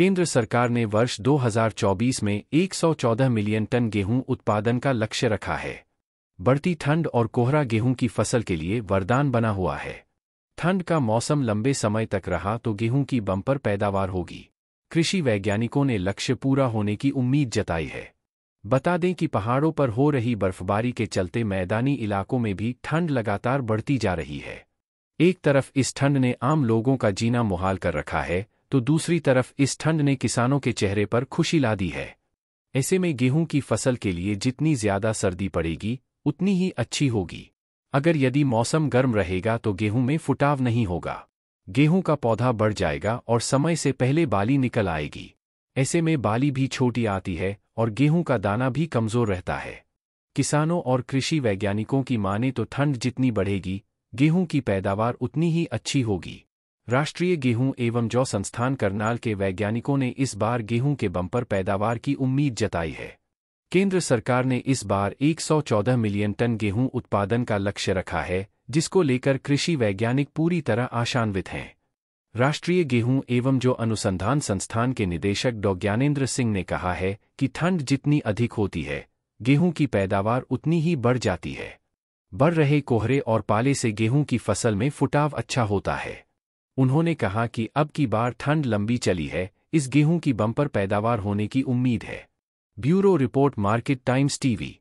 केंद्र सरकार ने वर्ष 2024 में 114 मिलियन टन गेहूं उत्पादन का लक्ष्य रखा है बढ़ती ठंड और कोहरा गेहूं की फसल के लिए वरदान बना हुआ है ठंड का मौसम लंबे समय तक रहा तो गेहूं की बम्पर पैदावार होगी कृषि वैज्ञानिकों ने लक्ष्य पूरा होने की उम्मीद जताई है बता दें कि पहाड़ों पर हो रही बर्फबारी के चलते मैदानी इलाकों में भी ठंड लगातार बढ़ती जा रही है एक तरफ इस ठंड ने आम लोगों का जीना मुहाल कर रखा है तो दूसरी तरफ इस ठंड ने किसानों के चेहरे पर खुशी ला दी है ऐसे में गेहूं की फसल के लिए जितनी ज्यादा सर्दी पड़ेगी उतनी ही अच्छी होगी अगर यदि मौसम गर्म रहेगा तो गेहूं में फुटाव नहीं होगा गेहूं का पौधा बढ़ जाएगा और समय से पहले बाली निकल आएगी ऐसे में बाली भी छोटी आती है और गेहूं का दाना भी कमजोर रहता है किसानों और कृषि वैज्ञानिकों की माने तो ठंड जितनी बढ़ेगी गेहूं की पैदावार उतनी ही अच्छी होगी राष्ट्रीय गेहूं एवं जौ संस्थान करनाल के वैज्ञानिकों ने इस बार गेहूं के बम्पर पैदावार की उम्मीद जताई है केंद्र सरकार ने इस बार 114 मिलियन टन गेहूं उत्पादन का लक्ष्य रखा है जिसको लेकर कृषि वैज्ञानिक पूरी तरह आशान्वित हैं राष्ट्रीय गेहूं एवं जो अनुसंधान संस्थान के निदेशक डॉ ज्ञानेन्द्र सिंह ने कहा है कि ठंड जितनी अधिक होती है गेहूं की पैदावार उतनी ही बढ़ जाती है बढ़ रहे कोहरे और पाले से गेहूं की फसल में फुटाव अच्छा होता है उन्होंने कहा कि अब की बार ठंड लंबी चली है इस गेहूं की बम्पर पैदावार होने की उम्मीद है bureau report Market Times TV